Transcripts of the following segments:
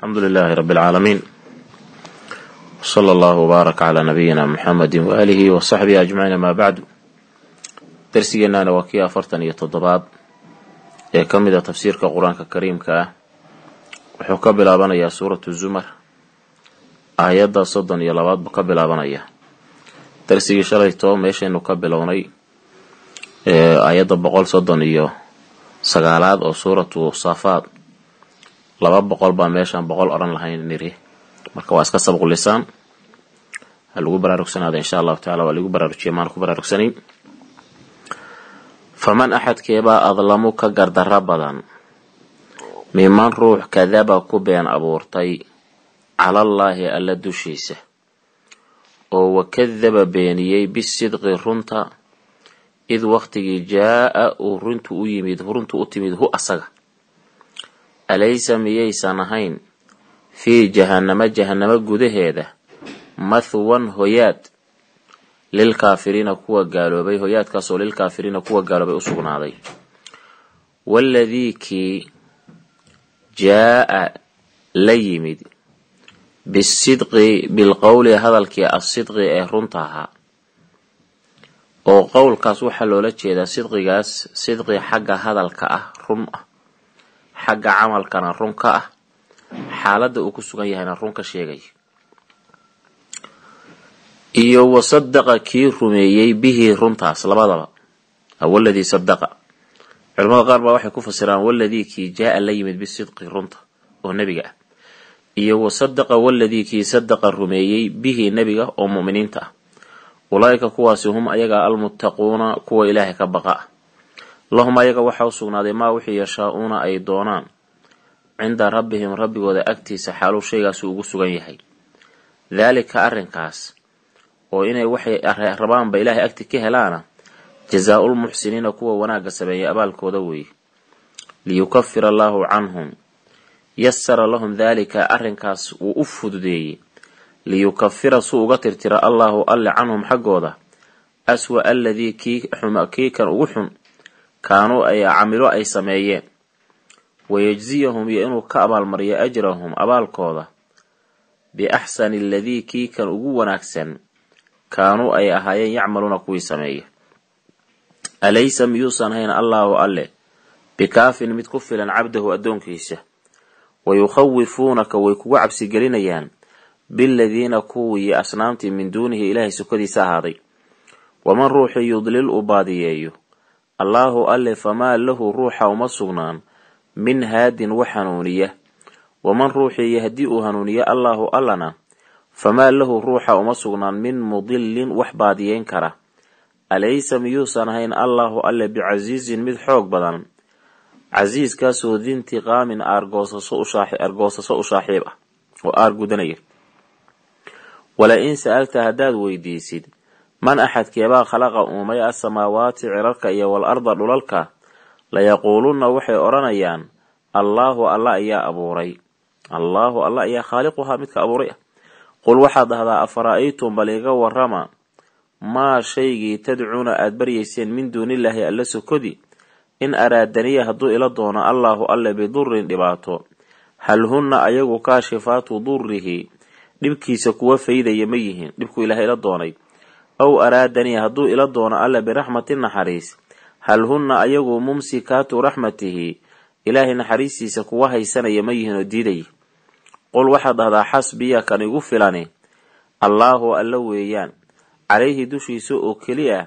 alxamdu lilaahi rabi alcaalamiin wsala allahu wbaarak calaa nabiyina muxamedi waaalihi wa saxbihi ajmaciin amaa bacdu darsigeennaana waa kii afartan iyo toddobaad ee ka mid a ah tafsiirka qur-aanka kariimka ah wuxuu ka bilaabanayaa suuratu zumar aayadda soddon iyo labaad buu ka bilaabanaya darsigii shalaytoo meeshaynu ka bilownay aayadda boqol soddon iyo sagaalaad oo suuratu saafaad laba boqol baa meeshaan boqol odhan lahayn niri marka waa iska sabqulisaan ha baraarugsanaada insha allahu tacala waa lagu baraarujiya maana ku baraarugsanayn faman axadkeebaa adlamu ka gardaro badan miman ruux kadaba ku been abuurtay calallaahi alla dushiisa oo wakadaba beeniyey bisidqi runta id waqtigii jaa-a uu runtu u yimid runtu u timid hu asaga alaysa miyaysan ahayn fii jahannama jahanamo gudaheeda mathwan hoyaad lilkaafiriina kuwa gaaloobay hoyaadkaasoo lilkaafiriina kuwa gaaloobay u sugnaaday waaladii kii jaa'a la yimid bisidqi bilqowli hadalkii asidqi ee runta ahaa oo qowlkaas waxaa loola jeedaa sidqigaas sidqi xagga hadalka ah run ah xagga camalkana runka ah xaaladda uu ku sugan yahayna runka sheegay iyo wasadaqa kii rumeeyey bihii runtaas labadaba waladii sadaqa culamada qaar baa waxay ku fasiraan waladii kii jaaa la yimid bisidqi runta oo nebiga ah iyo wasadaqa waladii kii sadaqa rumeeyey bihii nebiga oo muminiinta ah ulaaika kuwaasi hum ayagaa almuttaquuna kuwa ilaahay ka baqa ah lahum ayaga waxaa u sugnaaday maa wixii yashaa-uuna ay doonaan cinda rabbihim rabbigooda agtiisa xaaluu shaygaasi ugu sugan yahay daalika arrinkaas oo inay waxay rabaanba ilaahay agti ka helaana jazaa-ul kuwa wanaagga sameeya abaalkooda weeye liyukafira allaahu canhum yasara lahum daalika arrinkaas wuu u fududeeyey liyukafira suu uga tirtira allaahu alle canhum xaggooda aswa aladii kii kan ugu xun kaanuu ay camilo ay sameeyeen wayejziyahum iyo inuu ka abaalmariyo ajrahum abaalkooda biaxsani aladii kii kan ugu wanaagsan kaanuu ay ahaayeen yacmaluuna kuwii sameeya alaysa miyuusan hayn allaahu alle bikaafin mid ku filan cabdahu addoonkiisa wa yukhawifuunaka way kugu cabsigelinayaan biladiina kuwii asnaamtii min duunihi ilaahay sukadiisa ahaaday waman ruuxii yudlil uu baadiyeeyo allaahu alle famaa lahu ruuxa uma sugnaan min haadin wax hanuuniya waman ruuxii yahdii uu hanuuniya allaahu allana famaa lahu ruuxa uma sugnaan min mudillin wax baadiyeyn kara alaysa miyuusan ahayn allaahu alle bicasiizin mid xoog badan casiiskaasoo diintiqaamin argoosasargoosaso u shaaxiib ah oo aar gudanaya wala in sa'alta haddaad weydiisid man axadkeebaa khalaqa uumay asamaawaati cirarka iyo wal arda dhulalka layaquulunna waxay odhanayaan allaahu alla ayaa abuuray allaahu alla ayaa khaaliquhaa midka abuuray ah qul waxaad dhahdaa afara'aytum bal iga warama maa shaygii tadcuuna aada baryayseen min duunillaahi alla sokodi in araadaniya hadduu ila doono allaahu alle bidurrin dhibaato hal hunna ayagu kaashifaatu durrihi dhibkiisa kuwa faydaya ma yihiin dhibku ilaahay ila doonay ow araadanii hadduu ila doono alle biraxmati naxariis hal hunna ayagu mumsikaatu raxmatihi ilaahay naxariistiisa kuwa haysanaya ma yihiin oo diiday qul waxaad dhahdaa xasbiya kan igu filani allaahu alla weeyaan calayhi dushiisa oo keli ah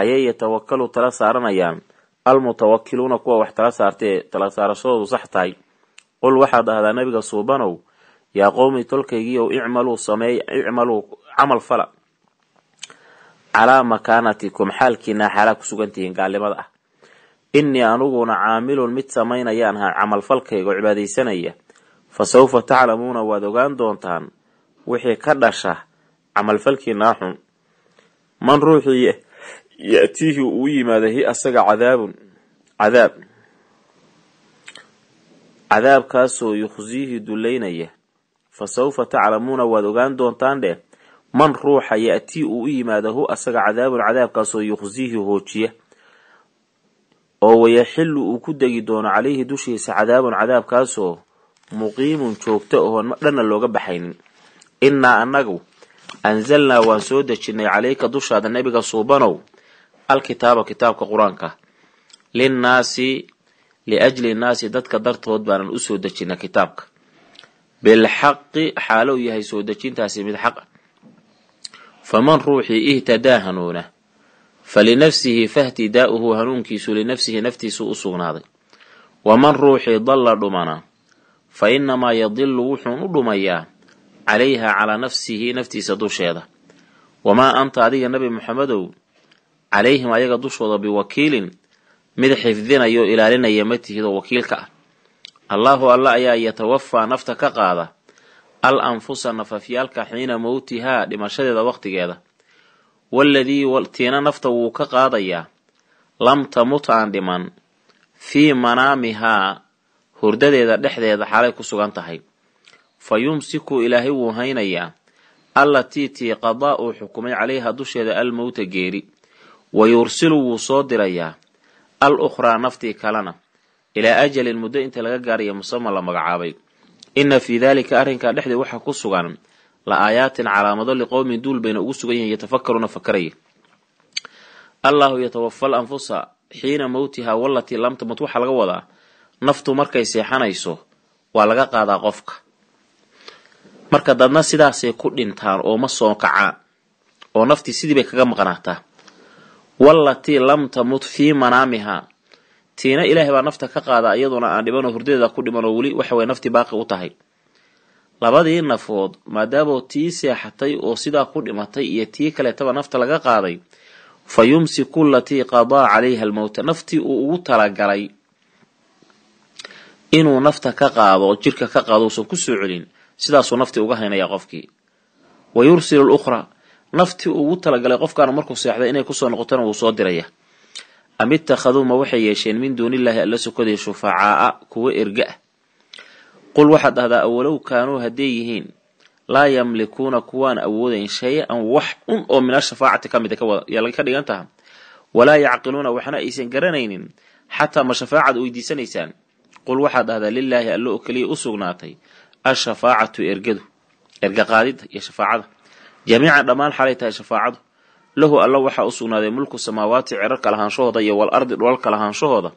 ayay yatawakalu tala saaranayaan almutawakiluuna kuwa wax tala saartae tala saarashadoodu sax tahay qul waxaad dhahdaa nebiga suubanow yaa qowmi tolkaygiiow icmaluu sameey icmaluu camal fala calaa makaanatikum xaalkiina xaalaa ku sugan tihiin gaalnimada ah innii aniguna caamilun mid samaynayaan ahaa camalfalkayga oo cibaadaysanaya fa sawfa taclamuuna waad ogaan doontaan wixii ka dhasha camalfalkiinaa xun man ruuxii yatiihi uu yimaada hi asaga cadaabun cadaab cadaabkaasoo yukhsiihi dulaynaya fa sawfa taclamuuna waad ogaan doontaan dheh man ruuxa ya'tii uu u yimaado hu asaga cadaabun cadaabkaasoo yuqsiihi hoojiya oo wayaxilu uu ku degi doono calayhi dushiisa cadaabun cadaabkaasoo muqiimun joogto ohoon dhanna looga baxaynin innaa annagu anzalnaa waan soo dejinay calayka dushaada nebiga suubanow alkitaaba kitaabka qur-aanka linnaasi liajli innaasi dadka dartood baanan usoo soo dejina kitaabka bilxaqi xaalow yahay soo dejintaasi mid xaqa faman ruuxii ihtadaa hanuuna falinafsihi fahtidaa'uhu hanuunkiisu linafsihi naftiisu u sugnaaday waman ruuxii dalla dhumana fa innamaa yadilu wuxuun u dhumayaa calayhaa calaa nafsihi naftiisa dusheeda wamaa anta adiga nebi muxamedow calayhim ayaga dushooda biwakiilin mid xifdinayo ilaalinaya ma oo wakiilka ah allaahu alla ayaa yatawafaa nafta ka qaada al anfusa nafafyaalka xiina mowtihaa dhimashadeeda wakhtigeeda waladii tiina nafta wuu ka qaadayaa lam tamut aan dhiman fii manaamihaa hurdadeeda dhexdeeda xalay ku sugan tahay fa yumsiku ilaahay wuu haynayaa allatii tii qadaa uu xukumay calayha dusheeda almowta geeri wa yursilu wuu soo dirayaa al ukhraa naftii kalena ilaa ajalin muddo inta laga gaaraya musaman la magacaabay ina fii dalika arrinkaa dhexdeed waxaa ku sugan la aayaatin calaamado liqowmin duul bayna ugu sugan yihin yatafakaruuna fakaraya allaahu yatawafa l anfusa xiina mowtiha walatii lam tamut waxaa laga wadaa naftu markay seexanayso waa laga qaadaa qofka marka dadna sidaasay ku dhintaan oo ma soo kacaan oo naftii sidii bay kaga maqnaataa walatii lam tamut fii manaamihaa tiina ilaahay baa nafta ka qaada iyaduna aan dhibanoo hurdadeeda ku dhimanoo weli waxawey naftii baaqi u tahay labadii nafood maadaamoo tii seexatay oo sidaa ku dhimatay iyo tii kaleetaba nafta laga qaaday fa yumsiku latii qadaa calayha almowta naftii uu ugu talagalay inuu nafta ka qaado jirka ka qaado uusan ku soo celin sidaasuu naftii uga haynaya qofkii wa yursilu lukhraa naftii uu ugu talagalay qofkaana markuu seexday inay kusoo noqotona wuu soo diraya am ittakhaduu ma waxay yeesheen min duunillaahi alla sokodaya shufacaa'a kuwo erga ah qul waxaad dhahdaa awalow kaanuu hadday yihiin laa yamlikuuna kuwaan awoodayn shay-an wax un oo min ashafaacati ka mid yaa ka dhigan taha walaa yacqiluuna waxna aysan garanaynin xataa ma shafaacad weydiisanaysaan qul waxaad dhahdaa lilaahi allo oo keliya u sugnaatay ashafaacatu ergadu erga qaadida iyo shafaacada jamiican dhammaan xalay tahay shafaacadu lahu alla waxaa u sugnaaday mulku samaawaati cirarka lahaanshahooda iyo wal ardi dhulalka lahaanshahooda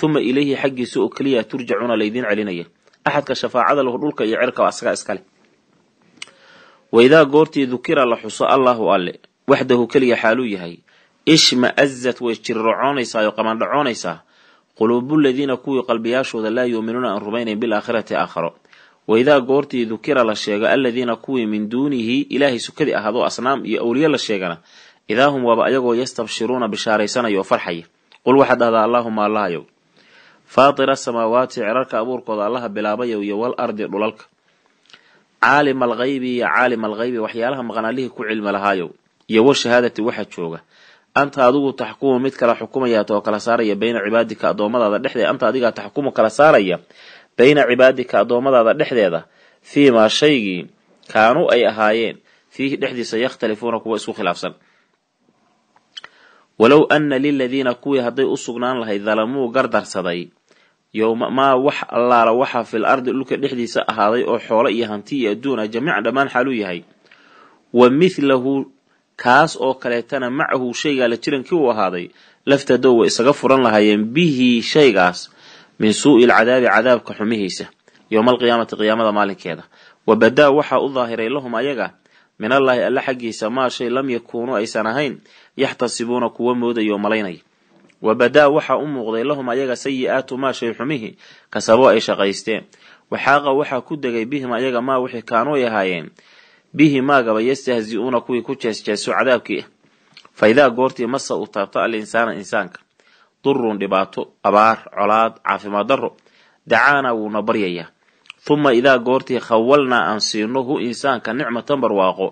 huma ilayhi xaggiisa oo keliya turjacuuna laydiin celinaya axadka shafaacada lahu dhulka iyo cirkaa asagaa iskale waidaa goortii dukira la xuso allahu alle waxdahu keliya xaaluu yahay ishma-azat way jirrocoonaysaa oo quluubu ladiina kuwii qalbiyaashooda laa yuuminuuna aan rumaynayn bilaakhirati aakharo waidaa goortii dukira la sheego aladiina kuwii min duunihi ilaahay sukadi ahaado asnaam iyo awliye la sheegana idaa hum waaba ayagoo yastabshiruuna bishaaraysanaya oo farxaya qul waxaad dhahdaa allaahuma allahayow faatira samaawaati cirarka abuurkooda allaha bilaabayow iyo wal ardi dhulalka caalima alghaybi iyo caalim alghaybi waxyaalaha maqan ku cilmi lahaayow iyo washahaadati waxa jooga anta adigu taxkumu mid kala xukumayaat oo kala saaraya bayna cibaadika addoommadaada dhexdeeda anta adigaa taxkumu kala saaraya bayna cibaadika addoommadaada dhexdeeda fii maa shaygii kaanuu ay ahaayeen fiihi dhexdiisa yakhtalifuuna kuwa isku khilaafsan walow anna liladiina kuwii hadday u sugnaan lahayd dalamuu gardarsaday yowma wax allaala waxaa fil ardi dhulka dhexdiisa ahaaday oo xoolo iyo hanti iyo adduuna jamiican dhammaan xaaluu yahay wa midlahu kaas oo kaleetana macahu shaygaa la jirankii uu ahaaday laftadow way isaga furan lahaayeen bihi shaygaas min suu'i alcadaabi cadaabka xumihiisa yowma alqiyaamati qiyaamada maalinkeeda wa badaa waxaa u daahiray lahum ayaga min allaahi alle xaggiisa maa shay lam yakuunuu aysan ahayn yaxtasibuuna kuwa moodayo malaynaya wabadaa waxaa u muuqday lahum ayaga sayi-aatu maa shay xumihi kasabo ay shaqaysteen waxaaqa waxaa ku degay bihim ayaga maa wixii kaanuuy ahaayeen bihi maagaba yastahzi-uuna kuwii ku jeesjeeso cadaabkii ah fa goortii masa uu taabto al insaana insaanka durun dhibaato abaar colaad caafimaad darro dacaanaa wuuna baryayaa uma idaa goortii khawalnaa aan siino hu insaanka nicmatan barwaaqo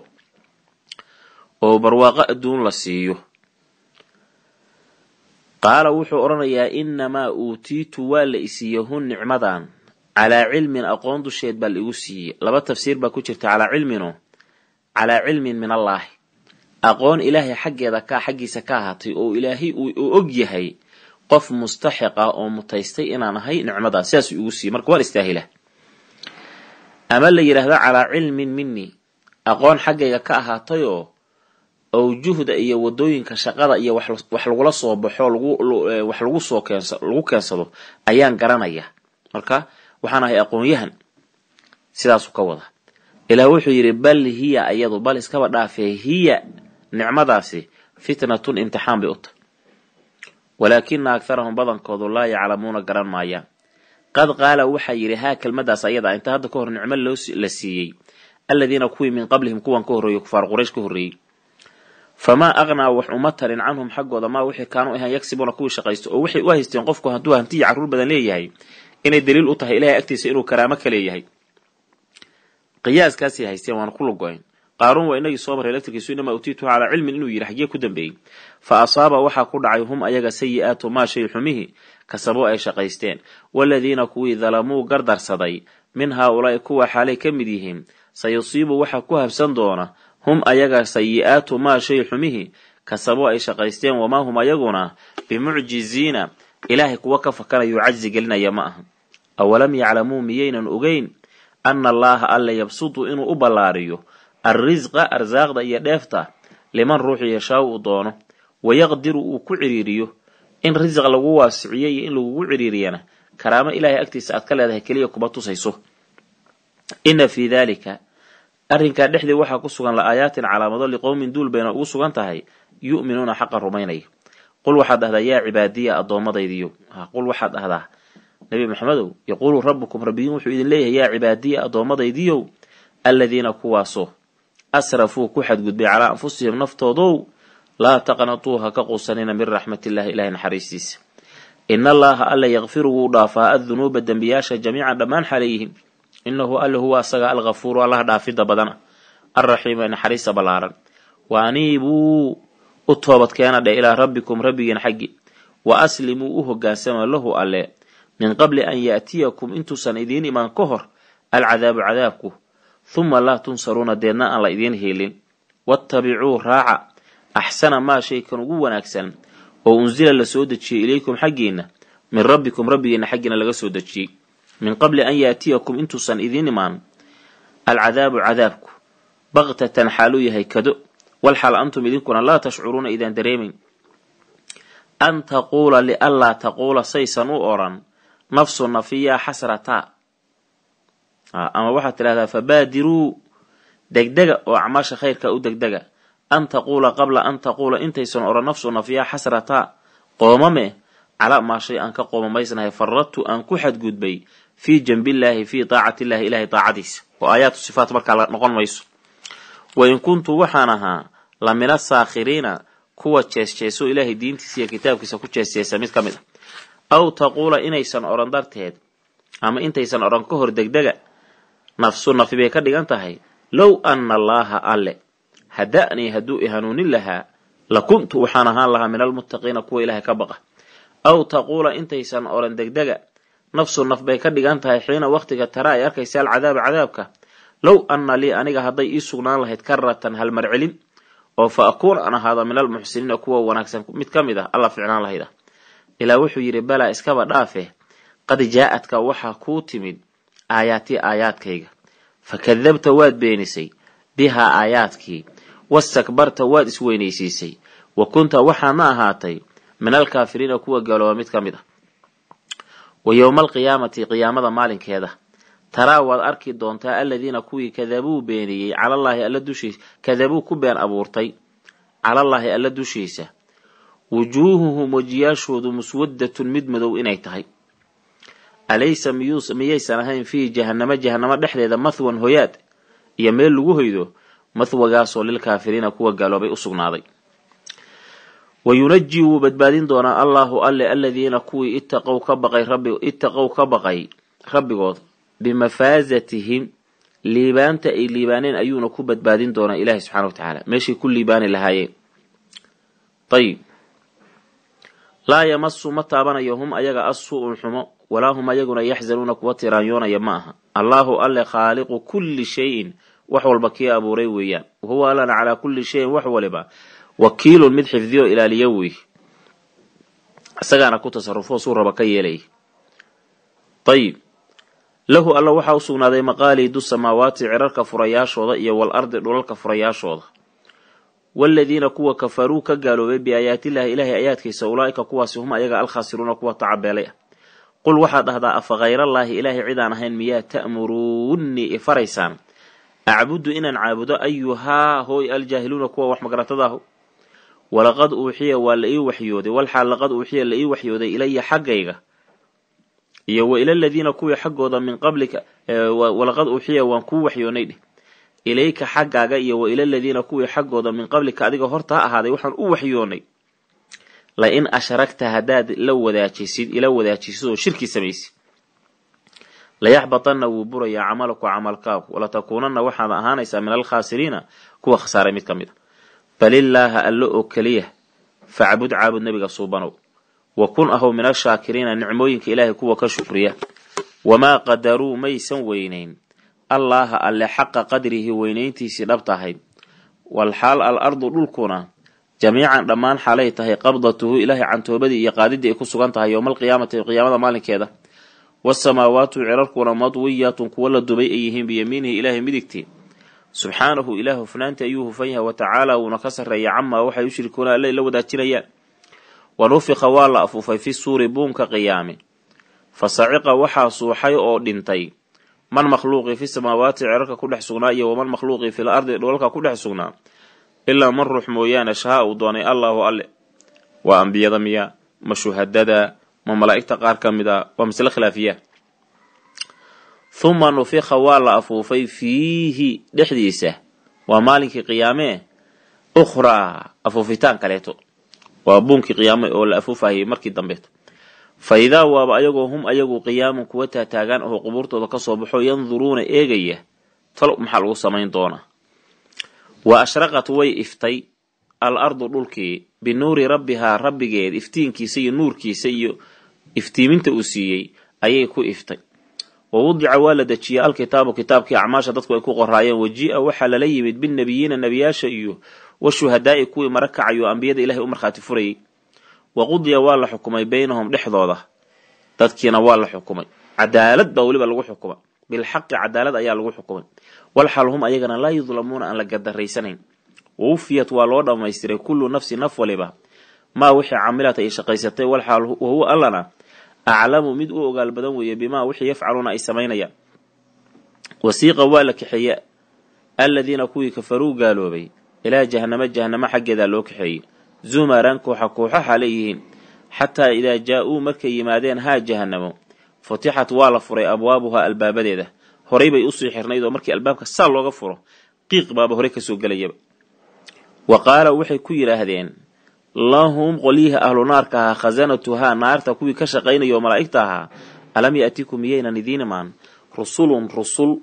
oo barwaaqo adduun la siiyo qaala wuxuu odhanayaa innamaa uutiitu waa la isiiye hun nicmadan calaa cilmin aqoon dusheed baa laigu siiyey laba tafsiir baa ku jirta calaa cilmino calaa cilmin min allaahi aqoon ilaahay xaggeeda ka xaggiisa ka ahaatay oo ilaahay uu og yahay qof mustaxiqa oo mutaystay inaan ahay nicmadaa sidaasuu igu siiyey marka waan istaahila ama la yidhaahdo calaa cilmin mini aqoon xaggayga ka ahaatayoo ow juhda iyo wadooyinka shaqada iyo wax lagula soo baxo wax lagu soo lagu keensado ayaan garanaya marka waxaan ahay aqoonyahan sidaasu ka wada ilaah wuxuu yidhi bal hiya iyadu bal iskaba dhaafee hiya nicmadaasi fitnatun imtixaan bay u tahy walaakina aktharahum badankoodu laa yaclamuuna garan maayaan qad qaala waxaa yidhi haa kelmadaas ayadaa inta hadda ka hor nicmo la siiyey aladiina kuwii min qablihim kuwan ka horreeyey kufaar quraysh ka horreeyey famaa aqnaa wax uma talin canhum xaggooda maa wixii kaanuu ahaan yagsibuuna kuwii shaqaysto oo waxay u haysteen qofku hadduu hantiya carruur badan leeyahay inay daliil u tahay ilahay agtiisa inuu karaamo ka leeyahay qiyaaskaasay haysteen waana ku lugoyn qaaruun waa inagii soo marray laftirkiisu inamaa utiituha calaa cilmin inuu yidhi xaggee ku dambeeyey fa asaaba waxaa ku dhacay hum ayaga sayi'aatu maa shay xumihii kasabo ay shaqaysteen waladiina kuwii dalamuu gardarsaday min haa-ulaa'i kuwa xaalay ka mid yihiin sayusiibu waxaa ku habsan doona hum ayaga sayi-aatu maa shay xumihi kasabo ay shaqaysteen wamaa hum ayaguna bimucjiziina ilaahay kuwa ka fakanayuu cajzi gelinaya ma aha awalam yaclamuu miyaynan ogeyn ana allaaha alle yabsudu inuu u ballaariyo alrisqa arsaaqda iyo dheefta liman ruuxu yashaa uu doono wayaqdiru uu ku ciriiriyo in risiq lagu waasiciyo iyo in lagugu ciriiriyana karaamo ilaahay agtiisa aad ka leedahay keliya kuma tusayso ina fii daalika arrinkaa dhexdii waxaa ku sugan la-aayaatin calaamado liqowmin duul bayna ugu sugan tahay yu'minuuna xaqa rumaynaya qul waxaad dhahdaa yaa cibaadiya addoommadaydiyo qul waxaad dhahdaa nebi maxamedow yaquulu rabbukum rabbiyin wuxuu idin leeyahay yaa cibaadiya addoomadaydiyow alladiina kuwaasoo asrafuu ku xadgudbay calaa anfusihim naftoodow laa taqnatuu ha ka quusanina min raxmat illahi ilahay naxariistiisa in allaaha alla yakfiru wuu dhaafaa adunuuba dembiyaasha jamiican dhammaan xaleyihiin inahu alle huwa asaga alkafuuru allaha dhaafida badana alraxiimu alraxiima naxariista ballaaran wa aniibuu u toobadkeena dhe ilaa rabbikum rabbigiin xaggi wa aslimuu u hogaansama lahu alle min qabli an yaatiyakum intuusan idiin imaan ka hor alcadaabu cadaabku thuma laa tunsaruuna deedna aan la idiin heelin waattabicuu raaca axsana maa shaykan ugu wanaagsan oo unzila la soo dejiyey ilaykum xaggiinna min rabbikum rabbigiinna xaggiina laga soo dejiyey min qabli an yaatiyakum intuusan idiin imaan alcadaabu cadaabku baktatan xaaluu yahay kado walxaal antum idinkuna laa tashcuruuna idaan dareemayn an taquula lialaa taquula saysan u odhan nafsu nafiyaa xasrataa ama waxaad tidhahdaa fabaadiruu degdega oo acmaasha khayrka u degdega an taquula qabla an taquula intaysan odhan nafsu nafyaa xasrataa qoomame calaa maa shay aan ka qoomamaysnahay faradtu aan ku xadgudbay fii janbillaahi fii taacatillahi ilaahay taacadiisa oo aayaatu sifaat markaa noqon mayso in kuntu waxaan ahaa la mina saakhiriina kuwa jeesjeeso ilaahay diintiisa iyo kitaabkiisa ku jeesjeesa mid ka mid a ah. aw taquula inaysan odhan darteed ama intaysan odhan ka hor degdega nafsu nafi bay ka dhigan tahay low anna allaaha alle haddaanay hadduu i hanuunin lahaa la kuntu waxaan ahaan lahaa min almuttaqiina kuwa ilaahay ka baqa aw taquula intaysan odhan degdega nafsu naf bay ka dhigan tahay xiina waqtiga tara ay arkaysa alcadaaba cadaabka low anna lii aniga hadday ii sugnaan lahayd karratan halmar celin oo fa akuun aan ahaada min almuxsiniina kuwa wanaagsan mid ka mid ah alla ficnaan lahayd ilaa wuxuu yidhi balaa iskaba dhaafe qad jaa-adka waxaa kuu timid aayaatii aayaadkayga fa kadabta waad beenisay bihaa aayaadkii wastakbarta waad isweynaysiisay wa kunta waxaadna ahaatay min alkaafiriina kuwa gaalooba mid ka mid ah wa yowma alqiyaamati qiyaamada maalinkeeda taraa waad arki doontaa aladiina kuwii kadabuu beeniyey calallaahi alla dushiisa kadabuu ku been abuurtay calallaahi alla dushiisa wujuuhuhum wejiyaashoodu muswadatun mid madow inay tahay alaysa miyaysan ahayn fii jahannamo jahanamo dhexdeeda mathwan hoyaad iyo meel lagu hoydo mahwagaasoo lilkaafiriina kuwa gaaloobay u sugnaaday wa yunaji wuu badbaadin doonaa allaahu alle aladiina kuwii itaqow ka baqay rabbi itaqow ka baqay rabbigood bimafaasatihim liibaanta ay liibaaneen ayuuna ku badbaadin doonaa ilaahay subxaana wa tacaala meeshay ku liibaani lahaayeen ayib laa yamasu ma taabanayo hum ayaga asuu-un xumo walaa hum ayaguna yaxzanuuna kuwa tiraanyoonaya ma aha allaahu alle khaaliqu kulli shayin wax walba kii abuuray weeyaan wahuwa allana calaa kulli shayin wax waliba wakiilun mid xifdiyo ilaaliyo wey isagaana ku tasarufo suu raba ka yeelaya ayib lahu alla waxaa u sugnaaday maqaaliidu samaawaati cirarka furayaashooda iyo wal ardi dhulalka furayaashooda waladiina kuwa kafaruu ka gaaloobay biaayaatillahi ilaahay ayaadkiisa ulaa'ika kuwaasi hum ayaga alkhaasiruuna kuwa tacabeelay ah qul waxaad dhahdaa afa khayrallaahi ilaahay cidaan ahayn miyaa ta'muruunnii ifaraysaan acbudu inaan caabudo ayuhaa hooy aljaahiluuna kuwa wax magaratadaahu walaqad uuxiya waa la ii waxyooday walxaal laqad uuxiya la ii waxyooday ilaya xaggayga iyo wa ila ladiina kuwii xaggooda min qablika walaqad uuxiya waan kuu waxyoonay dheh ilayka xaggaaga iyo wa ila ladiina kuwii xaggooda min qablika adiga horta ha ahaaday waxaan u waxyoonay la in ashragta haddaad la wadaajisid ila wadaajisid oo shirki samaysid layaxbatanna wuu burayaa camalaku camalkaabku latakuunanna waxaad ahaanaysaa min alkhaasiriina kuwa khasaaray mid ka mid a balilaaha allo oo keliya facbud caabud nebiga suubanow wa kun ahow min ashaakiriina nicmooyinka ilaahay kuwa ka shukriya wamaa qadaruu maysan weynayn allaaha alle xaqa qadrihi weynayntiisii dhabtahayd walxaal al ardu dhulkuna jamiican dhammaan xalay tahay qabdatuhu ilaahay cantoobadii iyo qaadidii ay ku sugan tahay yowmaalqiyaamati qiyaamada maalinkeeda wasamaawaatu cirarkuna madwiyaatun kuwa la dubay ay yihiin biyamiinihi ilaahay midigtii subxaanahu ilaah hufnaantii ayuu hufan yahay watacaala wuuna ka sarreeya camaa waxay yushrikuuna alle la wadaajinayaan wa waa la afuufay fi suuri buunka qiyaame fa saciqa waxaa suuxay oo dhintay man makhluuqii fi samaawaati cirarka ku dhex sugnaa iyo waman makhluuqii fil ardi dholalka ku dhex sugnaa ilaa man ruux mooyaane shahaa uu doonay allaahu alle waa ambiyada miya ma shuhadada ma malaaigta qaar ka mid a waa masle khilaafiya huma nufika waa la afuufay fiihi dhexdiisa waa maalinkii qiyaamee ukhraa afuufitaan kaleeto waa buunkii qiyaame oo la afuufahayay markii dambeeto fa idaa waaba ayagoo hum ayagu qiyaamun kuwa taataagaan aho qubuurtooda kasoo baxo yanduruuna eegaya fal maxaa lagu samayn doonaa wa ashraqat way iftay al ardu dhulkii binuuri rabbihaa rabbigeed iftiinkiisa iyo nuurkiisa iyo iftiiminta uu siiyey ayay ku iftay wa wadica waa la dejiyay alkitaabu kitaabkii acmaasha dadku ay ku qoraayeen wajii'a waxaa lala yimid binnebiyiina nebiyaasha iyo washuhadaa'i kuwii mara kacayo ambiyada ilaahay u markhaati furayay wa qudiya waa la xukumay baynahum dhexdooda dadkiina waa la xukumay cadaalad baa weliba lagu xukuma bilxaqi cadaalad ayaa lagu xukumay walxal hum ayagana laa yudlamuuna aan la gadaraysanayn waufiyat waa loo dhammaystiray kullu nafsi naf waliba maa wixii camilata ay shaqaysatay wahuwa allana aclamu mid u ogaal badan weeye bimaa wixii yafcaluuna ay samaynayaan wasiiqa waa la kaxeeya aladiina kuwii kafaruu gaaloobay ilaa jahanamo jahanamo xaggeedaa loo kaxeeyey zumaran kooxa kooxaha leeyihiin xataa idaa jaa-uu markay yimaadeen haa jahanamo futixat waa la furay abwaabuhaa albaabadeeda horay bay usii xirnayd oo markii albaabka saa looga furo qiiq baaba horey kasoo gelayaba wa qaala waxay ku yidhaahdeen lahum qolyihii ahlu naarka ahaa khasanatuhaa naarta kuwii ka shaqaynaya oo malaa'igta ahaa alam ya'tikum miyaynan idiin imaan rusulun rusul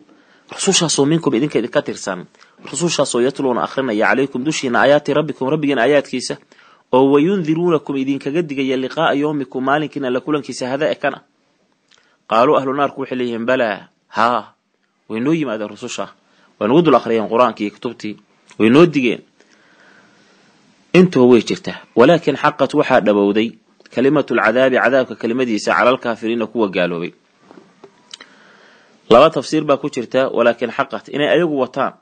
rusushaasoo minkum idinka idinka tirsan rusushaasoo yatluuna akhrinaya calaykum dushiina aayaati rabbikum rabbigiin aayaadkiisa oo wayundiruunakum idinkaga digaya liqaa'a yowmikum maalinkiin alla kulankiisa hada ekana qaaluu ahlu naarku waxay leeyihiin balaa haa way noo yimaadeen rususha way nagu dul akhriyeen qur-aankii iyo kutubtii way noo digeen intuba way jirtaa walaakin xaqat waxaa dhabowday kalimatu lcadaabi cadaabka kelimadiisa cala alkaafiriina kuwa gaaloobay laba tafsiir baa ku jirta walaakin xaqad inay ayagu wataan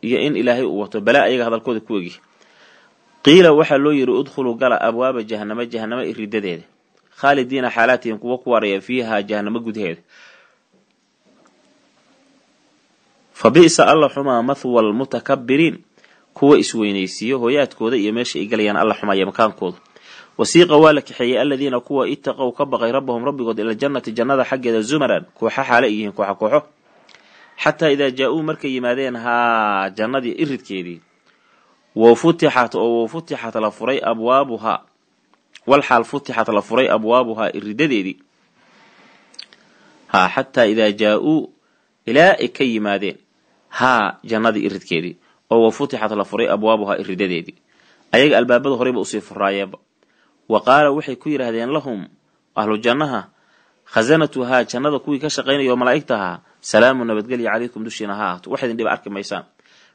iyo in ilaahay uu wato balaa ayaga hadalkooda ku egih qiila waxaa loo yiri udkhuluu gala abwaaba jahanamo jahanamo iridadeeda khaalidiina xaalaatihim kuwa ku waaraya fiihaa jahanamo gudaheeda fa bisa alla xumaa mathwa lmutakabiriin kuwa isweynaysiiyo hoyaadkooda iyo meesha ay galayaan alla xumaya makaankooda wasiiqa waa la kaxeeyey aladiina kuwa itaqow ka baqay rabbahum rabbigood ilaljannati jannada xaggeeda zumaran kooxo xaale ay yihiin kooxa kooxo xataa idaa jaa-uu markay yimaadeen haa jannadii iridkeedii wa oo wa futixat la furay abwaabuha walxaal futixat la furay abwaabuhaa iridadeedii haa xataa idaa jaa-uu ilaa ay ka yimaadeen haa jannadii iridkeedii oo wa futixat la furay abwaabuhaa iridadeedii ayaga albaabada horeyba usii furaayeenba wa qaala waxay ku yidhaahdeen lahum ahlu jannaha khasanatuhaa jannada kuwii ka shaqaynaya oo malaa'igta ahaa salaamu nabadgelya calaykum dushiina ha ahto wax dhiba arki maysaan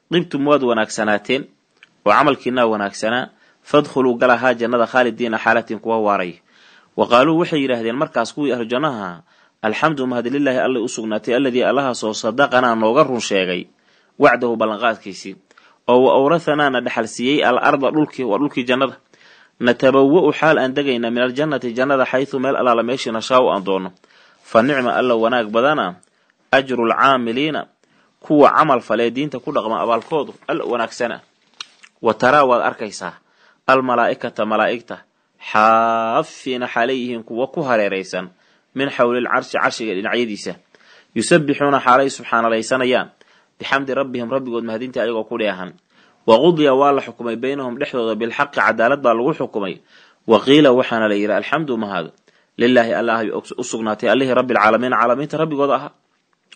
qibtum waad wanaagsanaateen oo camalkiinaa wanaagsanaa fadkhuluu galahaa jannada khaalidiina xaalatiin kuwa waaray wa qaaluu waxay yidhaahdeen markaas kuwii ahlu jannaha alxamdu mahadlilaahi allay u sugnaatay alladii allahaasoo sadaqanaa nooga run sheegay wacdahu ballanqaadkiisii oo wa awrathanaana dhexal siiyey al arda dhulkii waa dhulkii jannada natabawa-u xaal aan degaynaa min aljannati jannada xaysu meel allaala meeshii nashaau aan doono fa nicma alla wanaag badanaa ajru caamiliina kuwa camal falee diinta ku dhaqma abaalkoodu alla wanaagsana wa taraa waad arkaysaa almalaa'ikata malaa'igta xaafiina xaalay kuwa ku hareeraysan min xowlil carshi carshiga dhinacyadiisa yusabbixuuna xaalay subxaanalaysanayaan bixamdi rabbihim rabbigood mahadintii ayagoo ku dheehan waqudya waa la xukumay baynahum dhexdooda bilxaqi cadaalad baa lagu xukumay wa qiila waxaana la yidhi alxamdu mahad lilaahi alla ay u sugnaatay allihii rabbi alcaalamiina caalamiinta rabbigood ahaa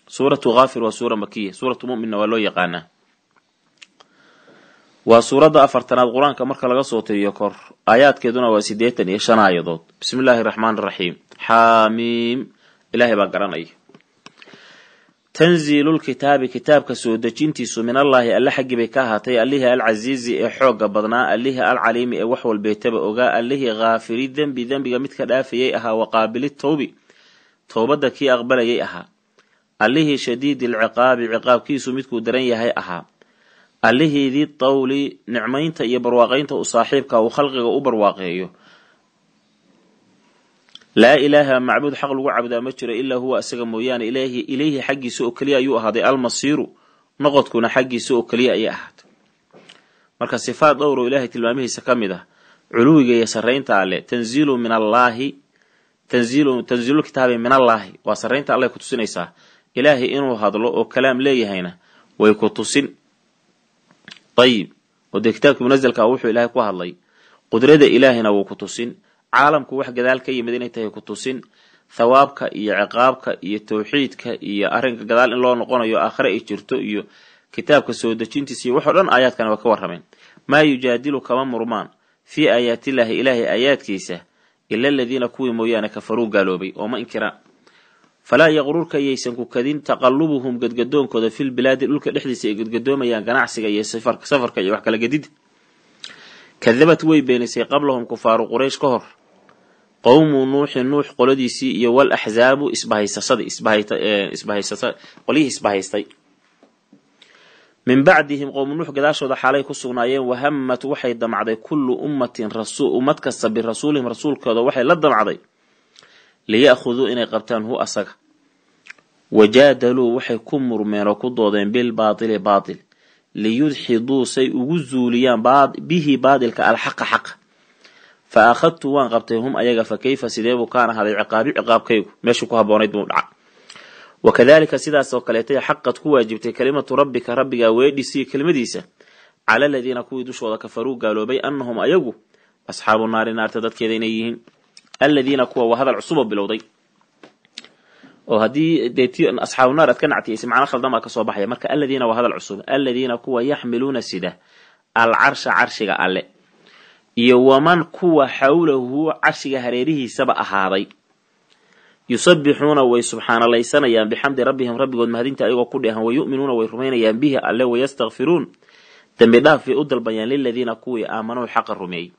suuratu haafir waa suura makiya suuratu muminna waa loo yaqaanaa waa suuradda afartanaad qur-aanka marka laga soo tiriyo kor aayaadkeeduna waa siddeetan iyo shan aayadood bismi illaahi raxmaan raxiim xaamiim ilaahay baa garanaya tanziilulkitaabi kitaabka soo dejintiisu minallaahi alle xaggibay ka ahaatay allihii alcasiizi ee xoogga badnaa allihii alcaliimi ee wax walbeetaba ogaa allihii khaafiri dembi dembiga midka dhaafayay ahaa waqaabili qaabili towbi towbadda kii aqbalayay ahaa allihii shadiidi alciqaabi ciqaabkiisu midkuu daran yahay ahaa allihii dii tawli nicmaynta iyo barwaaqaynta u saaxiibka uu khalqiga u barwaaqeeyo laa ilaaha macbuud xaq lagu caabudaa ma jiro ilaa huwa isaga mooyaane ilayhi xaggiisa oo keliya ayuu ahaaday almasiiru noqodkuna xaggiisa oo keliya ayay ahaatay marka sifaad dhowr oo ilaahay tilmaamihiisa ka mid ah culuwiga iyo sarraynta alle tanziilu min allaahi tanziil tanziilulkitaabi min allaahi waa sarraynta alleh ku tusinaysaa ilaahay inuu hadlo oo kalaam leeyahayna way ku tusin ayib oo dee kitaabkii munazalka ah wuxuu ilaahay ku hadlay qudrada ilaahayna wuu ku tusin caalamku wax gadaal ka yimid inay tahay ku tusin thawaabka iyo ciqaabka iyo towxiidka iyo arrinka gadaal in loo noqonayo aakhire ay jirto iyo kitaabka soo dejintiisa iyo waxoo dhan aayaadkan waa ka warrameen maa yujaadilu kama murmaan fii aayaatillaahi ilaahay aayaadkiisa ila aladiina kuwii mooyaane kafaruu gaaloobay oo ma inkiraan falaa yaqrurka yaysan ku kadin taqalubuhum gadgadoonkooda fil bilaadi dhulka dhexdiisa ay gadgadoomayaan ganacsiga iyo safarka iyo wax kala gedida kadabad way beenisay qablahum kufaaru quraysh ka hor qowmu nuuxi nuux qoladiisii iyo walaxzaabu isbahaysasada isbahaysasa qolyihii isbahaystay min bacdihim qowmu nuux gadaashooda xaalay ku sugnaayeen wahamat waxay damcday kullu ummatin ummad kasta birasuulihim rasuulkooda waxay la damcday liya'khuduu inay qabtaan hu asaga wajaadaluu waxay ku murmeen oo ku doodeen bilbaatili baatil liyudxiduu say ugu zuuliyaan bihi baadilka alxaqa xaqa fa akhadtu waan qabtay hum ayaga fa kayfa sideebuu kaan ahaaday ciqaabi ciqaabkaygu meesha ku haboonayd buu dhaca wa sidaasoo kaleeta xaqad ku waajibtay kelimatu rabbika rabbigaa weedhisiya kelmadiisa cala aladiina kuwii dushooda kafaruu gaaloobay annahum ayagu asxaabu naari naarta dadkeeda inay yihiin aladiina kuwa waa hadal cusubo bilowday oo haddii deeti asxaabu naar aad ka nactiyeysa macno khaldanbaa kasoo baxaya marka aladiina waa hadal cusub aladiina kuwa yaxmiluuna sida alcarsha carshiga alle iyo waman kuwa xawlahu carshiga hareerihiisaba ahaaday yusabbixuuna way subxaanalaysanayaan bixamdi rabbihim rabbigood mahadinta ayagoo ku dheehan wayu'minuuna way rumaynayaan bihi alle wayastakfiruun dembi dhaaf bay u dalbayaan liladiina kuwii aamanow xaqa rumeeyey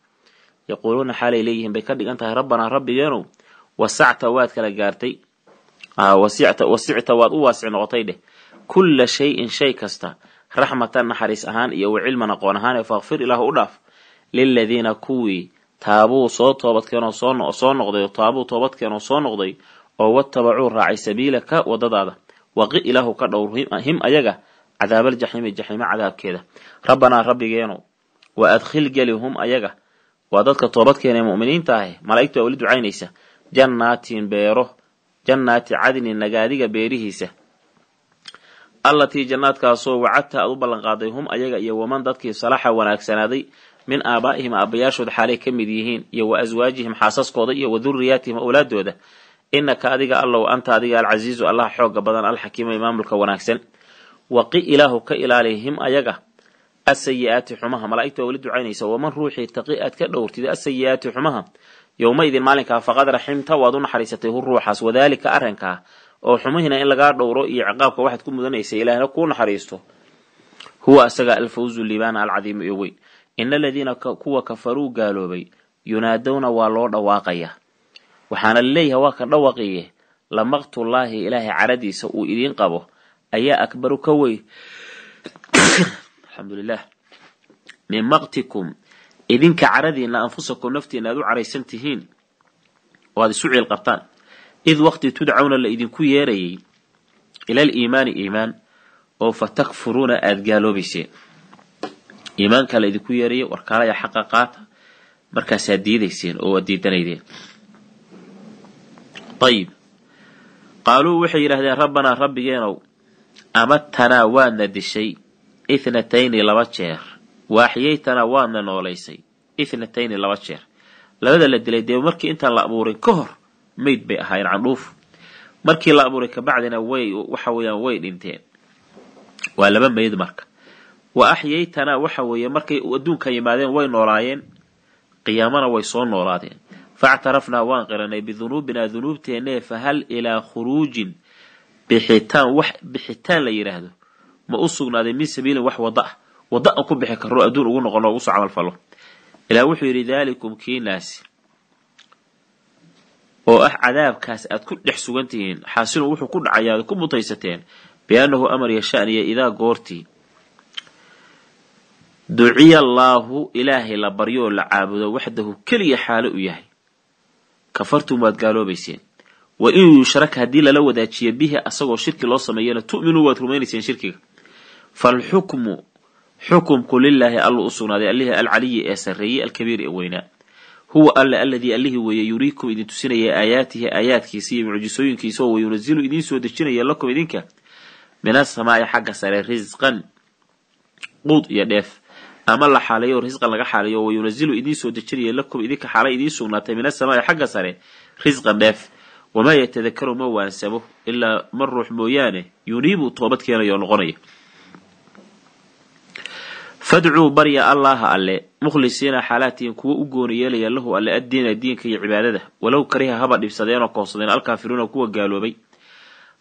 yaquuluuna xaalay leeyihiin bay ka dhigan tahay rabbanaa rabbigeenu wasacta waad kala gaartay wasicta waad u waasic noqotay dheh kulla shay-in shay kasta raxmatan naxariis ahaan iyo wa cilman aqoon ahaan ee faakfir ilaahu u dhaaf liladiina kuwii taabuu soo toobadkeenoo soo noqday taabuu toobadkeenoo soo noqday oo watabacuu raacay sabiilaka wadadaada waqi ilaahu ka dhowr him ayaga cadaabaljaxiimi jaxiimo cadaabkeeda rabbanaa rabbigeenu wa adkhil geli hum ayaga waa dadka toobadkeenae mu'miniinta ahe malaa'igtu waa weli ducaynaysa jannaatin beero jannaati cadnin nagaadiga beerihiisa allatii jannaadkaasoo wacadta aad u ballanqaaday hum ayaga iyo waman dadkii salaxa wanaagsanaaday min aabaa'ihim aabbayaashood xaalay ka mid yihiin iyo wa aswaajihim xaasaskooda iyo wa duriyaatihim owlaadooda innaka adiga allow anta adiga alcasiizu allaha xooga badan alxakiima ee maamulka wanaagsan waqi ilaahu ka ilaali him ayaga asayi-aati xumaha malaa'igta waa weli ducaynaysa waman ruuxii taqi aad ka dhowrtid asayi-aati xumaha yowmaidin maalinkaa faqad raximta waad u naxariisatay hu ruuxaas wadaalika arrinkaa oo xumihina in lagaa dhowro iyo ciqaabka waxaad ku mudanaysa ilaahna kuu naxariisto huwa asaga alfawzu liibaana alcadiimu iyo weyn ina aladiina kuwa kafaruu gaaloobay yunaadowna waa loo dhawaaqayaa waxaana laleeyahay waa ka dhawaaqiye lamaqtullaahi ilaahay caradiisa uu idiin qabo ayaa akbaru ka weyn alxamdulilah min maqtikum idinka caradiina anfusakum naftiina aad u caraysan tihiin oo aad isu ciil qabtaan id waqti tudcawna la idinku yeerayay ilaal iimaani iimaan oo fa takfuruuna aada gaaloobayseen iimaankaa la idinku yeeraya warkaalaya xaqa qaata markaasaa diidayseen oo waad diidanaydeen ayib qaaluu waxay yidhaahdeen rabbanaa rabbigeenow amatanaa waadna dishay ithnatayni laba jeer waaxiyaytanaa waadna noolaysay ithnatayni laba jeer labada la dilay dee markii intaan la abuurin ka hor meyd bay ahaayeen candhuuf markii la abuuray kabacdina way waxa weeyaan way dhinteen waa laba meyd marka wa axyaytanaa waxa weeye markay adduunka yimaadeen way noolaayeen qiyaamana way soo noolaadeen factarafnaa waan qiranay bidunuubinaa dunuubteenee fahal ilaa khuruujin bixitaan wax bixitaan la yidhaahdo ma u sugnaaday min sabiilin wax wada ah wada aan ku bixi karno adduun ugu noqono ugu soo camal falo ilaa wuxuu yidhi daalikum kiinaasi oo ah cadaabkaas aad ku dhex sugan tihiin xaasinu wuxuu ku dhacayaa ku mutaysateen biannahu amar yashaaniya idaa goortii duciya allaahu ilaahay la baryo oo la caabudo waxdahu keliya xaale u yahay kafartum waad gaaloobayseen wa in yushrak haddii lala wadaajiya bihi asagoo shirki loo sameeyana tu'minuu waad rumaynayseen shirkiga falxukmu xukumku lilaahi alla u sugnaaday allihii alcaliyi ee sarreeyey alkabiir ee weynaa huwa alle alladii allihii weeye yuriikum idin tusinaya aayaatihi aayaadkiisa iyo mucjisooyinkiisa oo wayunasilu idiin soo dejinaya lakum idinka min asamaa'i xagga sare risqan quud iyo dheef ama la xaaleeyo risqan laga xaaleeyo wayunazilu idiin soo dejinaya lakum idinka xaalay idiin sugnaatay min asamaai xagga sare risqan dheef wamaa yatadakaru ma waansabo ilaa ma ruux mooyaane yuniibu toobad keenayo noqonaya fadcuu barya allaaha alle mukhlisiina xaalaatiin kuwo u gooni yeelaya lahu alle addiina diinka iyo cibaadada walow kariha haba dhibsadeen oo koobsadeen alkaafiruuna kuwa gaaloobay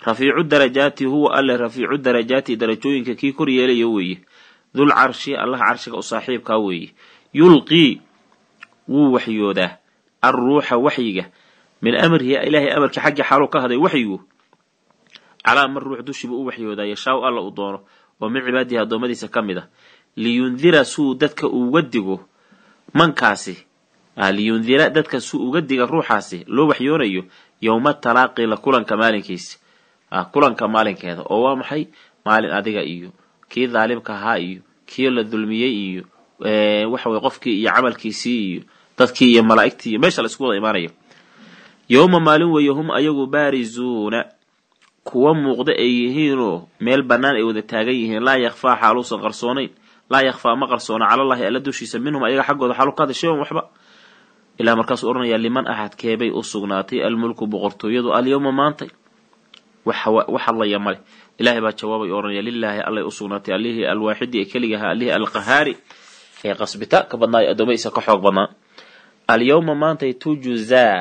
rafiicu darajaati huwa alle rafiicu darajaati darajooyinka kii kor yeelaya weeye dul carshi allah carshiga u saaxiibkaa weeye yulqii wuu waxyoodaa arruuxa waxyiga min amrihi ilaahay amarkii xaggii xaaluu ka haday waxyigu calaa mar ruux dushii buu u waxyoodaa yashaau alla uu doono oo min cibaadihi addoommadiisa ka mid a liyundira suu dadka uga digo mankaasi liyundira dadka suu uga diga ruuxaasi loo waxyoonayo yowma talaaqila kulanka maalinkiisa kulanka maalinkeeda oo waa maxay maalin adiga iyo kii daalimka ahaa iyo kii la dulmiyey iyo waxawey qofkii iyo camalkiisii iyo dadkii iyo malaa'igtii iyo meesha la isku wada imaanayo yowma maalin weeye hum ayagu baarizuuna kuwa muuqda ay yihiinoo meel bannaan ay wada taagan yihiin laa yakfaa xaaluusan qarsoonayn laa yakfaa ma qarsoona calallahi alla dushiisa minhum ayaga xaggooda xaalu ka hada waxba ilaa markaasuu odhanayaa liman axadkeebay u sugnaatay almulku boqortooyadu alyowma maantay wax hadlaya male ilaahay baa jawaabay oranaya lilaahi allay usugnaatay allihii alwaaxidi ee keligaha allihii alqahaari ee qasbita ka badnaa ee addoommadiisa ka xoog badnaa alyowma maantay tujuzaa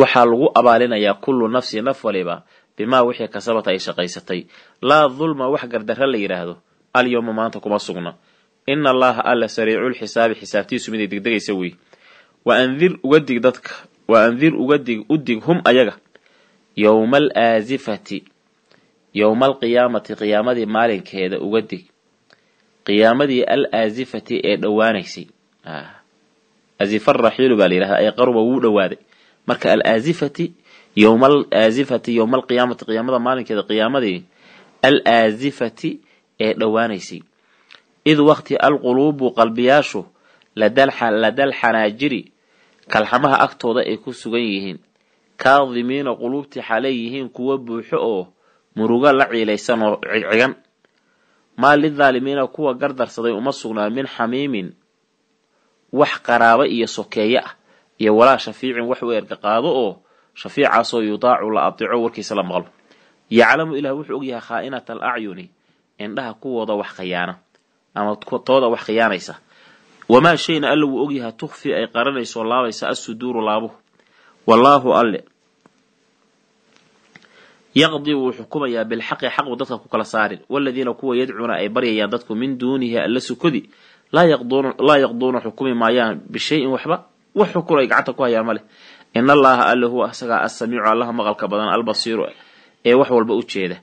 waxaa lagu abaalinayaa kullu nafsi naf waliba bimaa wixii kasabata ay shaqaysatay laa dulma wax gardarra la yidhaahdo alyowma maanta kuma sugna in allaha alla sariiculxisaabi xisaabtiisu miday degdegaysa wey wa andir uga dig dadka wa andir uga dig u dig hum ayaga yowma alaasifati yowma alqiyaamati qiyaamadii maalinkeeda uga dig qiyaamadii al aazifati ee dhowaanaysay asifa ah. raxiilu baa layihahda ay qaruba wuu dhowaaday marka alaasifati yowmalaasifati yowmaalqiyaamati qiyaamada maalinkeeda qiyaamadii al aazifati ee dhowaanaysay id wakti alquluubu qalbiyaashu ladal xanaajiri kalxamaha agtooda ay ku sugan yihiin kaadimiina quluubtii xaalay yihiin kuwa buuxo oo muruga la ciilaysan oo cigcigan maa lidaalimiina kuwa gardarsaday uma sugnaa min xamiimin wax qaraaba iyo sokeeye ah iyo walaa shafiicin wax u qaado oo shafiicaasoo yudaacu la adiico warkiisa la maqlo yaclamu ilaah wuxuu ogyahay khaa'inata alacyuni indhaha kuwooda wax khiyaana ama tooda wax khiyaanaysa wamaa shayna alla wuu ogyahay tukhfii ay qaranayso laabaysa asuduuru laabuhu wallaahu alle yaqdii wuu xukumayaa bilxaqi xaqu dadka ku kala saarin waladiina kuwa yadcuuna ay baryayaan dadku min duunihi alla sukodi laa yaqduuna xukumi maayaan bishayin waxba wax xukun ay gacanta ku hayaan maleh in allaha alla huwa isagaa assamiicu allaha maqalka badan albasiiru ee wax walba u jeeda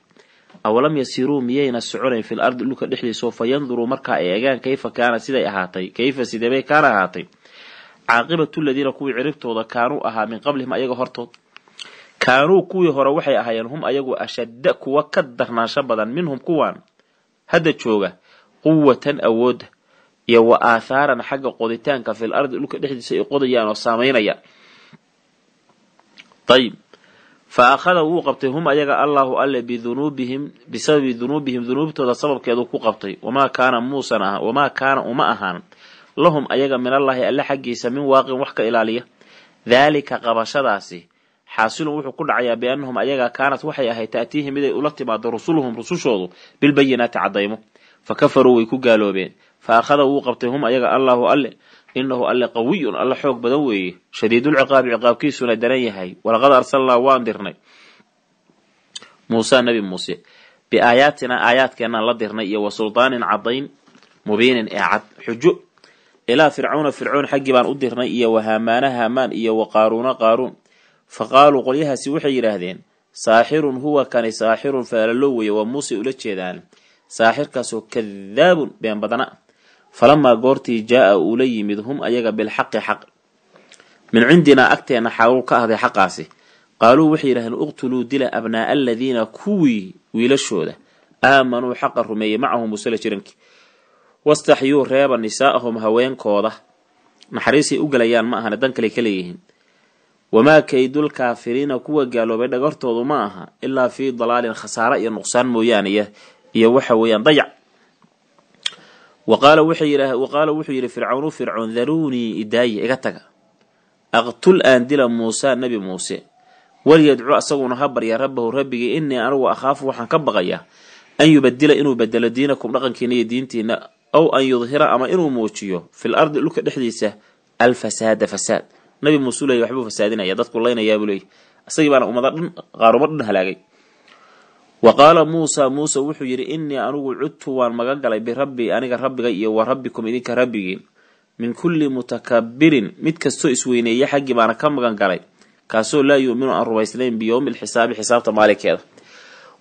awalam yasiruu miyayna soconayn fil ardi dhulka dhexdiisao fayanduruu yanduruu markaa ay egaan kayfa kaana siday ahaatay kayfa sideebay kaana ahaatay caaqibatu ladiina kuwii ciribtooda kaanuu ahaa min qablihim ayaga hortood kaanuu kuwii hore waxay ahaayeen hum ayagu ashadda kuwa ka darnaansho badan minhum kuwaan hadda jooga quwatan awooda iyo wa aathaaran xagga qoditaanka fil ardi dhulka dhexdiisa ay qodayaan oo saamaynaya ayib fa akhada wuu qabtay hum ayaga allaahu alle bidunuubihim bisababi dunuubihim dunuubtooda sababkeedu ku qabtay wamaa kaana muusan ah wamaa kaana uma ahaan lahum ayaga minallaahi alle xaggiisa min waaqin wax ka ilaaliya daalika qabashadaasi xaasilun wuxuu ku dhacayaa biannahum ayaga kaanad waxay ahayd ta'tiihim miday ula timaado rusuluhum rusushoodu bilbayinaati caddaymo fa kafaruu way ku gaaloobeen fa akhada wuu qabtay hum ayaga allaahu alle innahu alle qawiyun alle xoog badan weeye shadiidulciqaabi ciqaabi ciqaabkiisuna daran yahay walaqad arsalnaa waan dirnay muusaa nebi muuse biaayaatinaa aayaadkeennaan la dirnay iyo wa suldaanin caddayn mubiinin ee cad xujo ilaa fircawna fircown xaggii baan u dirnay iyo wa haamaana haamaan iyo wa qaaruuna qaaruun fa qaaluu qolyahaasi waxay yidhaahdeen saaxirun huwa kani saaxirun faalalo weeye waa muuse ula jeedaan saaxirkaasoo kadaabun been badna falamaa goortii jaa-a uula yimid hum ayaga bilxaqi xaq min cindinaa agteenna xagow ka ahday xaqaasi qaaluu waxay yidhahdeen uqtuluu dila abnaa'a aladiina kuwii wiilashooda aamanuu xaqa rumeeyey macahum musala jirankii wastaxyuu reeba nisaa'ahum haweenkooda naxariisay u galayaan ma ahan dan kale ka leeyihiin wamaa kaydulkaafiriina kuwa gaaloobay dhagartoodu ma aha ilaa fii dalaalin khasaare iyo nuqsaan mooyaane iyo waxa weeyaan dayac waqaala wuxuu yidhi fircawnu fircoon daruunii idaaye iga taga aqtul aan dila muusa nebi muuse walyadcu asaguna ha barya rabbahu rabbigii inii anigu akhaafu waxaan ka baqayaa an yubadila inuu bedelo diinakum dhaqankiina iyo diintiina ow an yudhira ama inuu muujiyo fil ardi dhulka dhexdiisa alfasaada fasaad nabi muuse leey waxbuu fasaadinaya dadku laynayaabuu leey isagii baana ummada dhan qaaruma dhan halaagay wa qaala muusa muuse wuxuu yidhi innii anigu cudtu waan magan galay birabbii aniga rabbiga iyo wa rabbikum idinka rabbigiin min kulli mutakabirin mid kastoo isweyneeya xaggii baana ka magan galay kaasoo laa yu'minu aan rumaysnayn biyowmi lxisaabi xisaabta maalinkeeda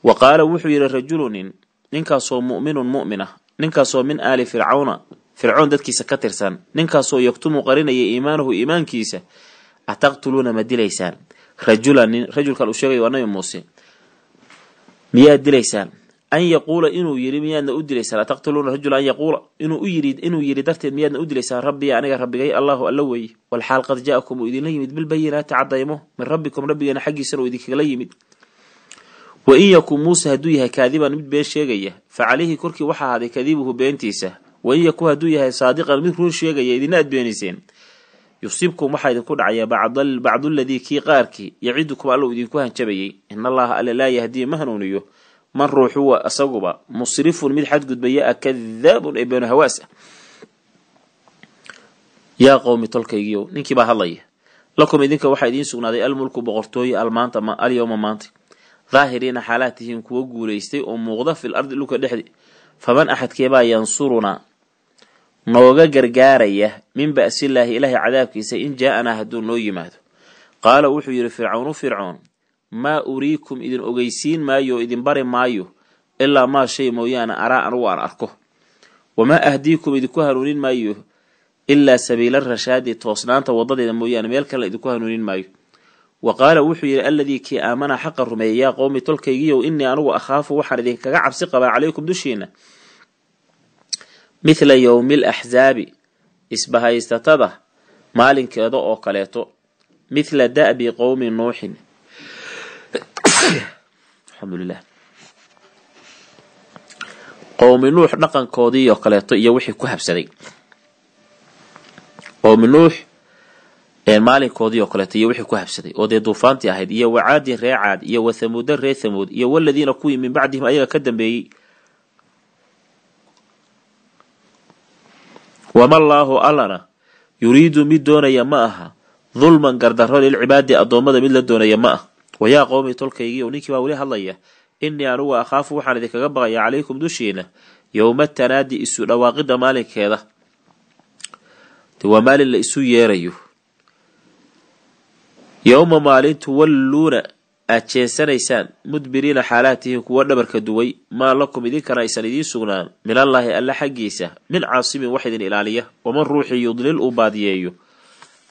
wa qaala wuxuu yidhi rajulu nin ninkaasoo mu'minun mumina ninkaasoo min aali fircawna fircoon dadkiisa ka tirsan ninkaasoo yaktumu qarinaya iimaanahu iimaankiisa ataqtuluuna ma dilaysaan rajulan nin rajulkan waa nabi muuse miyaad dilaysaan an yaquula inuu yidhi miyaadna u dilaysaan ataqtuluuna rajula an yaquula inuu u inuu yidhi darteed miyaadna u dilaysaan rabbiya aniga rabbigay allahu alla weeye walxaal qad ja'akum uu idinla yimid bilbayinaati cadaymo min rabbikum rabbigeena xaggiisana uu idinkagala yimid wa in yakun muuse hadduu yahay kaadiban mid been sheegaya fa calayhi korkii waxa ahaaday kadiibuhu beentiisa waiyaku haduu yahay saadiqan mid run sheegaya idina aad beenayseen yusibkum waxaa idinku dhacaya bacdu ladii kii qaarkii yacidukum allow idinku hanjabayay in allaha alla laa yahdii ma hanuuniyo man ruuxuwa huwa isaguba musrifun mid xadgudbaya a kadaabun ee beenu hawaas ah yaa qowmi tolkaygiiow ninkii hadlaya lakum idinka waxaa idiin sugnaaday almulku boqortooye almaanta alyowma maanta daahiriina xaalaad tihiin kuwo guulaystay oo muuqda fil ardi dhulka dhexdi faman axadkeebaa yansuruna nooga gargaaraya min ba'sillaahi ilaahay cadaabkiisa in jaa-anaa hadduu noo yimaado qaala wuxuu yidhi fircawnu fircoon maa uriikum idin ogeysiin maayo idin bari maayo ilaa maa shay mooyaane araa anugu aan arko wamaa ahdiikum idinku hanuunin maayo ilaa sabiila rashaadi toosnaanta waddadeeda mooyaane meel kale idinku hanuunin maayo wa qaala wuxuu yidhi alladii kii aamanaa xaqa rumeeya yaa qowmi tolkaygiiyow innii anugu akhaafu waxaan idinkaga cabsi qabaa calaykum dushiina mithla yowmi axsaabi isbahaysatada maalinkeeda oo kaleeto mithla da'bi qowmi nuuxin alxamdulilah qowmi nuux dhaqankoodii oo kaleeto iyo wixii ku habsaday qowmi nuux maalinkoodii oo kaleeto iyo wixii ku habsaday oo dee duufaantii ahayd iyo wacaadin ree caad iyo wathamuudan ree thamuud iyo waladiina kuwii min bacdihim ayaga ka dambeeyey wama wamallaahu allana yuriidu mid doonaya ma aha dulman gardaro lilcibaadi addoommada mid la doonaya ma ah wayaa qowmi tolkaygiiyo ninkii baa weli hadlaya innii anugu akhaafu waxaan idinkaga baqayaa calaykum dushiina yowma tanaadi isu dhawaaqidda maalinkeeda de waa maalin la isu yeerayo yowma maalin tuwalluuna aad jeensanaysaan mudbiriina xaalaatihi kuwa dhabarka duway maa lakum idinkana aysan idiin sugnaan minallaahi alla xaggiisa min caasimin wax idin ilaaliya waman ruuxii yudlil uu baadiyeeyo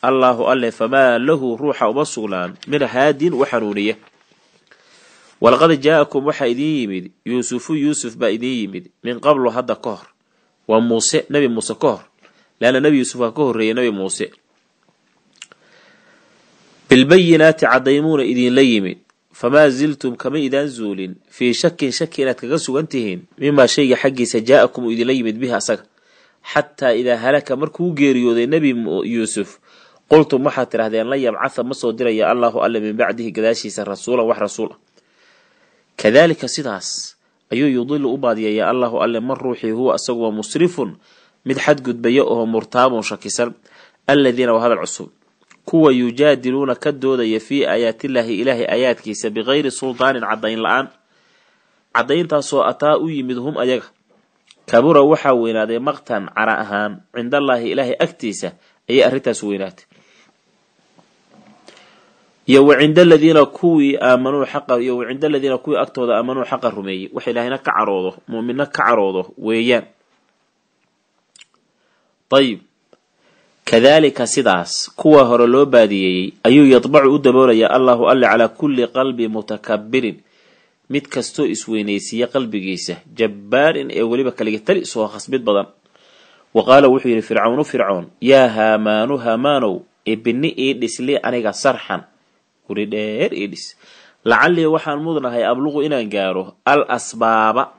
allaahu alle famaa lahu ruuxa uma sugnaan min haadin u xanuuniya walaqad jaaakum waxaa idiin yimid yuusufu yuusuf baa idiin yimid min qablu hadda ka hor waa muuse nebi muuse ka hor leanna nebi yuusuf waa ka horreeyay nebi muuse bilbayinaati caddaymuuna idiinla yimid famaa ziltum kama idaan zuulin fii shakin shaki inaad kaga sugan tihiin mimaa shayga xaggiisa jaa'akum akum uu idinla yimid bihi asaga xataa idaa halaka markuu geeriyooday nebi yuusuf qultum waxaad tidhahdeen la yabcatha ma soo diraya allaahu alle min bacdihi gadaashiisa rasuulan wax rasuul ah kadalika sidaas ayuu yudilu u baadiyaya allahu alle man ruuxii huwa asaguwa musrifun mid xad gudbaya oo murtaabun shakisan alladiina waa hadal cusub kuwa yujaadiluuna ka doodaya fii aayaatillaahi ilaahay aayaadkiisa bikayri suldaanin caddayn la-aan caddayntaasoo ataa u yimid hum ayaga kabura waxaa weynaaday maqtan cara ahaan allaahi ilaahay agtiisa ayay arintaas weynaatay iyo wa cinda aladiina kuwii aamanuu xaqa iyo wa cinda aladiina kuwii agtooda aamanuu xaqa rumeeyey wax ilaahayna ka caroodo mu'minna ka caroodo weeyaan ayib kadaalika sidaas kuwa hore loo baadiyeeyey ayuu yadbacu u daboolayaa allahu alle calaa kulli qalbi mutakabirin mid kastoo isweynaysiiya qalbigiisa jabbaarin ee weliba kaligatali soo khasbid badan wa qaala wuxuu yidhi fircawnu fircoon yaa haamaanu haamaanow ibni ii dhisli aniga sarxan guri dheer ii dhis lacallii waxaan mudnahay abluqu inaan gaaro al asbaaba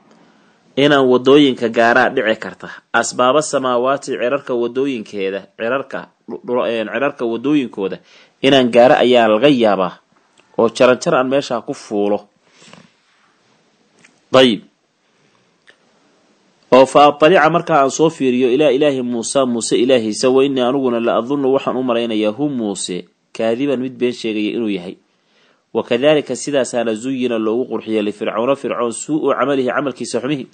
inaan wadooyinka gaaraa dhici karta asbaaba samaawaati cirarka wadooyinkeeda cirarka cirarka wadooyinkooda inaan gaaro ayaa laga yaabaa oo jaranjar aan meeshaa ku fuulo dayib oo fa atalica markaa aan soo fiiriyo ilaa ilaahi muuse muuse ilaahiisa wa innii aniguna la adunnu waxaan u malaynayaa hu muuse kaadiban mid been sheegaya inuu yahay wakadalika sidaasaana zuyina loogu qurxiya lifircowna fircoon suu-u camalihi camalkiisa xumihi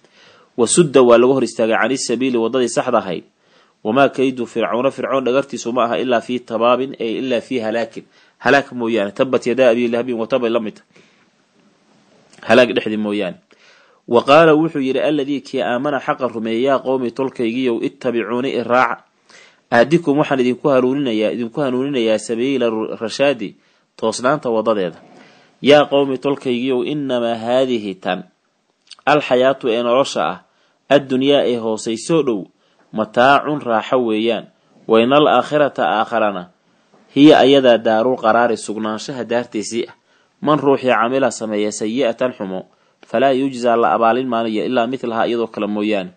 wasudda waa laga hor istaagay cani sabiili waddadii saxda ahayd wamaa kaydu fircawna fircoon dhagartiisu ma aha ilaa fii tabaabin e ilaa fii halaakin halaag mooyaane tabat yadaa abi lahabin watabay la halaag dhexdii mooyaane wa qaala wuxuu yidhi alladii kii aamana xaqa rumeeye yaa qowmi tolkaygiiyow ittabicuuni iraaca aadikum waxaan idinku hanuuninayaa idinku hanuuninayaa sabiila rashaadi toosnaanta wadadeeda yaa qowmi tolkaygiiyow inamaa haadihi tan alxayaatu ee nolosha ah addunyaa ee hoosaysoo dhow mataacun raaxo weeyaan waynal aakhirata aakharana hiya ayadaa daarul qaraari sugnaanshaha daartiisii ah man ruuxii camila sameeya sayi'atan xumo falaa yuujzaa la abaalin maanayo ilaa midlahaa iyadoo kale mooyaane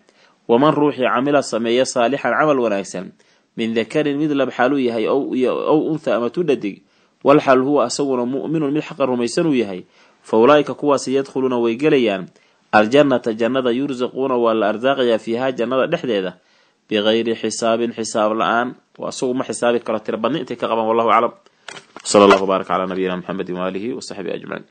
waman ruuxii camila sameeya saalixan camal wanaagsan min dakarin mid labxaluu xaaluu yahay ow untha ama tudhadig walxal huwa isaguna mu'minun mid xaqa rumaysan uu yahay fa ulaa'ika kuwaasi yadkhuluuna way gelayaan aljannata jannada yursaquuna waa la arsaaqayaa fiihaa jannada dhexdeeda bikayri xisaabin xisaab la-aan isagu uma xisaabi karo tirabadni intay ka qaban wallahu aclam sal allahu baarak calaa nabiyina mxamedi waaalihi wasaxbihi ajmaciin